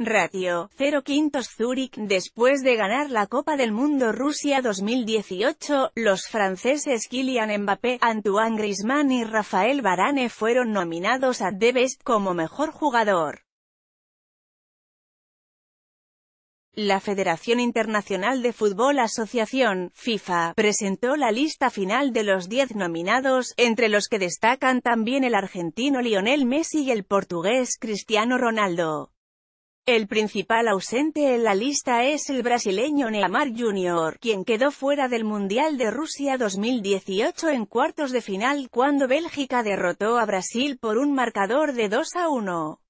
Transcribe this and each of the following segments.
Ratio, 0 quintos Zúrich, después de ganar la Copa del Mundo Rusia 2018, los franceses Kylian Mbappé, Antoine Griezmann y Rafael Varane fueron nominados a The como mejor jugador. La Federación Internacional de Fútbol Asociación, FIFA, presentó la lista final de los 10 nominados, entre los que destacan también el argentino Lionel Messi y el portugués Cristiano Ronaldo. El principal ausente en la lista es el brasileño Neymar Jr., quien quedó fuera del Mundial de Rusia 2018 en cuartos de final cuando Bélgica derrotó a Brasil por un marcador de 2 a 1.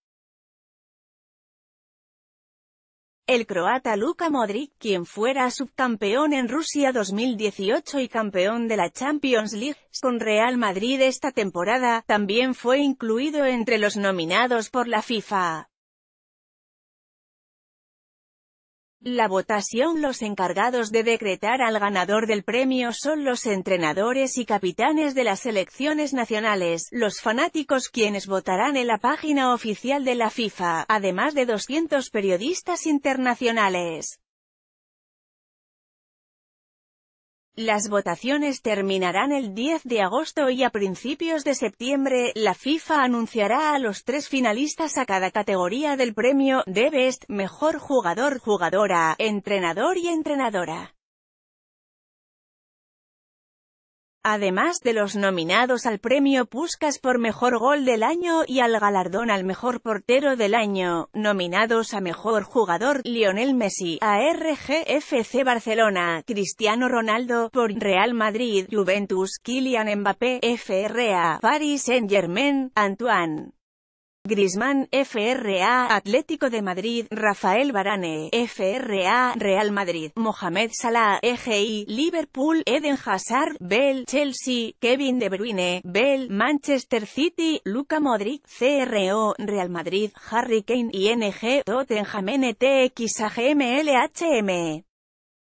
El croata Luka Modric, quien fuera subcampeón en Rusia 2018 y campeón de la Champions League con Real Madrid esta temporada, también fue incluido entre los nominados por la FIFA. La votación Los encargados de decretar al ganador del premio son los entrenadores y capitanes de las selecciones nacionales, los fanáticos quienes votarán en la página oficial de la FIFA, además de 200 periodistas internacionales. Las votaciones terminarán el 10 de agosto y a principios de septiembre, la FIFA anunciará a los tres finalistas a cada categoría del premio, de Best, Mejor Jugador Jugadora, Entrenador y Entrenadora. además de los nominados al premio Puskas por Mejor Gol del Año y al galardón al Mejor Portero del Año, nominados a Mejor Jugador, Lionel Messi, ARGFC Barcelona, Cristiano Ronaldo, por Real Madrid, Juventus, Kylian Mbappé, FRA, Paris Saint-Germain, Antoine. Grisman, FRA, Atlético de Madrid, Rafael Barane, FRA, Real Madrid, Mohamed Salah, EGI, Liverpool, Eden Hazard, Bell, Chelsea, Kevin De Bruyne, Bell, Manchester City, Luca Modric, CRO, Real Madrid, Harry Kane, ING, Tottenham NTXAGMLHM.